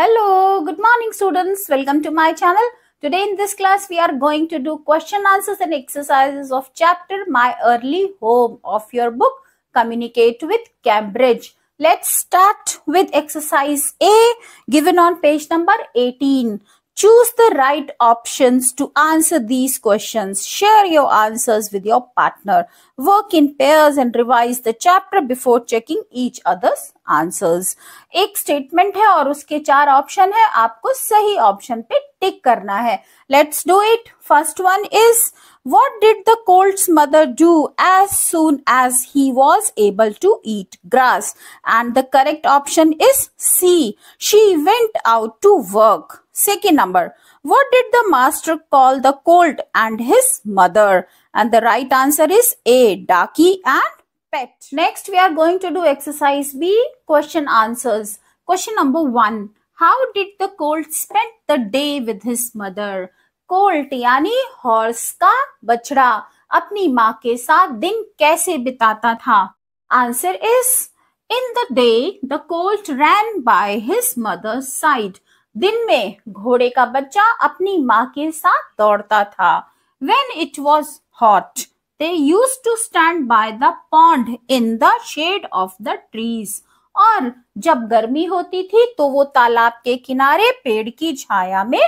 Hello, good morning students. Welcome to my channel. Today in this class, we are going to do question answers and exercises of chapter My Early Home of your book Communicate with Cambridge. Let's start with exercise A given on page number 18. Choose the right options to answer these questions. Share your answers with your partner. Work in pairs and revise the chapter before checking each other's answers एक statement है और उसके चार option है आपको सही option पे tick करना है let's do it first one is what did the colt mother do as soon as he was able to eat grass and the correct option is C she went out to work second number what did the master call the colt and his mother and the right answer is A Darkie and pet. Next, we are going to do exercise B question answers. Question number 1 How did the colt spend the day with his mother? colt yani horse ka bachda apni maa ke sath din kaise bitata tha answer is in the day the colt ran by his mother's side दिन में घोड़े का बच्चा अपनी माँ के साथ दौड़ता था when it was hot They used to stand by the pond in the shade of the trees. और जब गर्मी होती थी तो वो तालाब के किनारे पेड़ की छाया में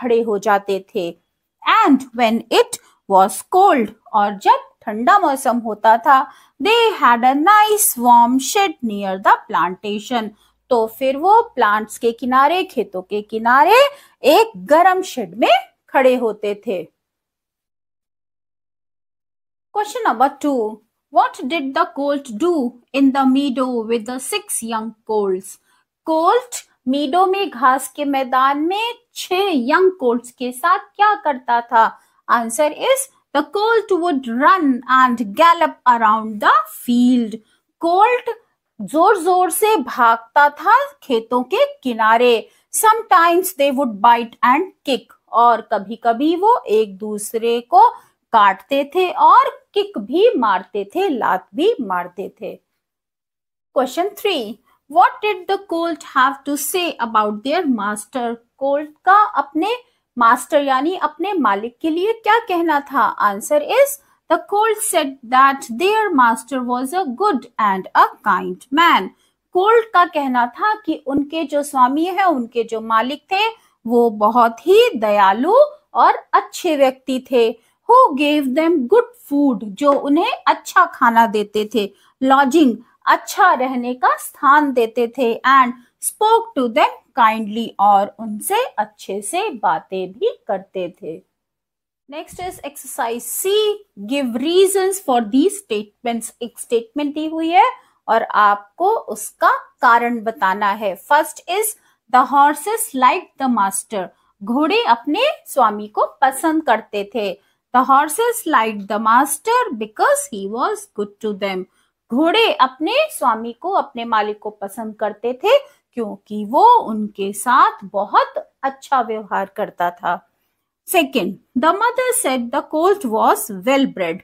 खड़े हो जाते थे and when it was cold और जब ठंडा मौसम होता था they had a nice warm shade near the plantation तो फिर वो प्लांट्स के किनारे खेतों के किनारे एक गर्म शेड में खड़े होते थे Question number two. What did the colt do in the meadow with the six young colts? Colt meadow में घास के मैदान में छह यंग कोल्ट्स के साथ क्या करता था answer is the colt would run and gallop around the field colt जोर जोर से भागता था खेतों के किनारे sometimes they would bite and kick और कभी कभी वो एक दूसरे को काटते थे और किक भी मारते थे लात भी मारते थे question three what did the colt have to say about their master colt का अपने मास्टर यानी अपने मालिक के लिए क्या कहना था answer is the colt said that their master was a good and a kind man colt का कहना था कि उनके जो स्वामी है उनके जो मालिक थे वो बहुत ही दयालु और अच्छे व्यक्ति थे who gave them good food जो उन्हें अच्छा खाना देते थे लॉजिंग अच्छा रहने का स्थान देते थे and spoke to them kindly और उनसे अच्छे से बातें भी करते थे next is exercise C give reason for the statement एक स्टेटमेंट दी हुई है और आपको उसका कारण बताना है first is the horses like the master घोड़े अपने स्वामी को पसंद करते थे the horses like the master because he was good to them घोड़े अपने स्वामी को अपने मालिक को पसंद करते थे क्योंकि वो उनके साथ बहुत अच्छा व्यवहार करता था second the mother said the colt was well bred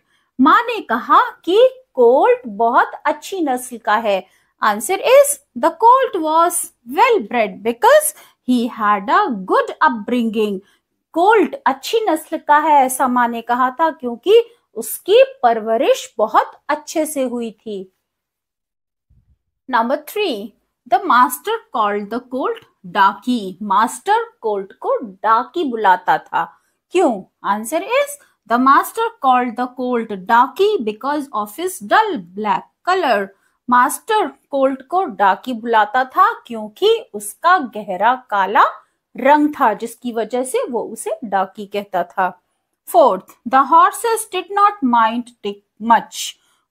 माँ ने कहा कि कोल्ट बहुत अच्छी नस्ल का है answer is the colt was well bred because he had a good upbringing गोल्ड अच्छी नस्ल का है ऐसा माँ ने कहा था क्योंकि उसकी परवरिश बहुत अच्छे से हुई थी number three the master called the colt Darkie master colt को डाकी बुलाता था क्यों answer is the master called the colt Darkie because of his dull black colour master colt को डाकी बुलाता था क्योंकि उसका गहरा काला रंग था जिसकी वजह से वो उसे डाकी कहता था fourth the horses did not mind Dick much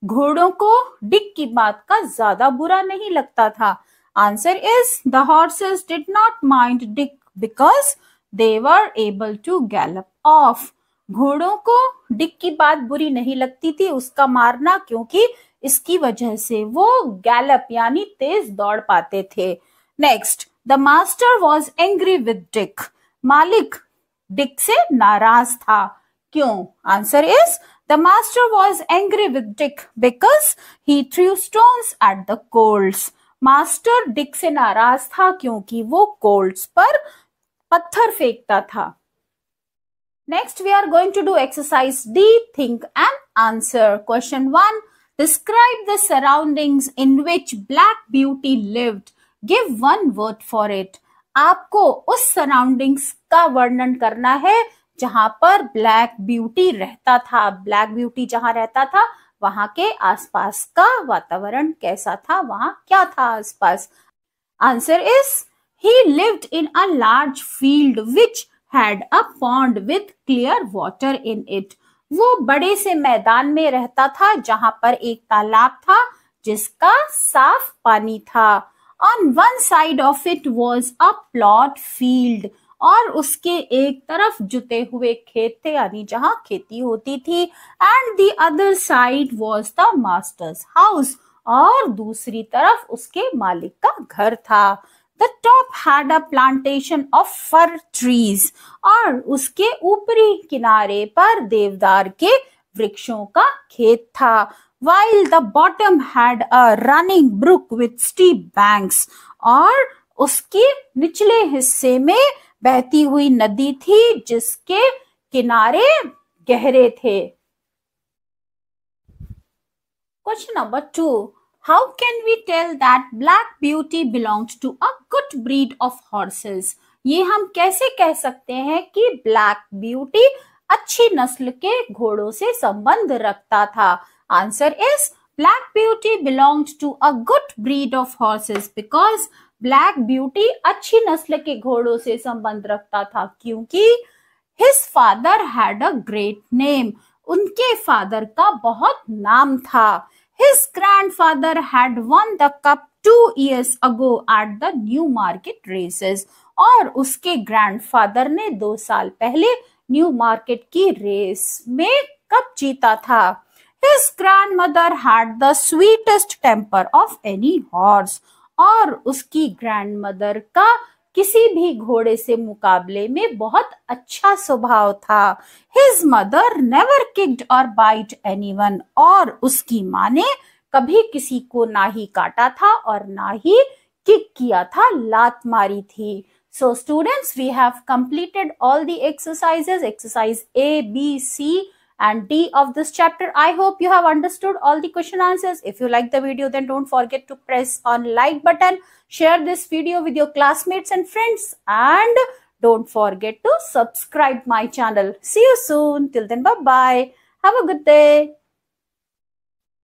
घोड़ों को डिक की बात का ज्यादा बुरा नहीं लगता था answer is the horses did not mind Dick because they were able to gallop off घोड़ों को डिक की बात बुरी नहीं लगती थी उसका मारना क्योंकि इसकी वजह से वो गैलप यानी तेज दौड़ पाते थे next The master was angry with Dick. Malik, Dick se naraz tha. Kyun? Answer is, the master was angry with Dick because he threw stones at the coals. Master Dick se naraz tha kyunki wo colts par patthar fekta tha. Next, we are going to do exercise D, think and answer. Question 1. Describe the surroundings in which Black Beauty lived. Give one word for it आपको उस surroundings का वर्णन करना है जहां पर black beauty रहता था ब्लैक ब्यूटी जहां रहता था वहां के आसपास का वातावरण कैसा था वहां क्या था आसपास answer is he lived in a large field which had a pond with clear water in it वो बड़े से मैदान में रहता था जहां पर एक तालाब था जिसका साफ पानी था on one side of it was a ploughed field और उसके एक तरफ जुते हुए खेत थे यानी जहां खेती होती थी and the other side was the master's house और दूसरी तरफ उसके मालिक का घर था the top had a plantation of fir trees और उसके ऊपरी किनारे पर देवदार के वृक्षों का खेत था while the bottom had a running brook with steep banks or उसके निचले हिस्से में बहती हुई नदी थी जिसके किनारे गहरे थे question number two how can we tell that Black Beauty belongs to a good breed of horses ये हम कैसे कह सकते हैं कि ब्लैक ब्यूटी अच्छी नस्ल के घोड़ों से संबंध रखता था Answer is Black Beauty belonged to a good breed of horses because Black Beauty achhi nasl ke ghodon se sambandh rakhta tha kyunki his father had a great name. unke father ka bahut naam tha His grandfather had won the cup 2 years ago at the new market races. और उसके grandfather ने दो साल पहले new market की race में कब जीता था his grandmother had the sweetest temper of any horse और उसकी grandmother का किसी भी घोड़े से मुकाबले में बहुत अच्छा स्वभाव था His mother never kicked or bite anyone. और उसकी माँ ने कभी किसी को ना ही काटा था और ना ही किक किया था लात मारी थी so students we have completed all the exercises exercise A B C and D of this chapter. I hope you have understood all the question answers. If you like the video, then don't forget to press on like button, share this video with your classmates and friends, and don't forget to subscribe my channel. See you soon. Till then, bye-bye. Have a good day.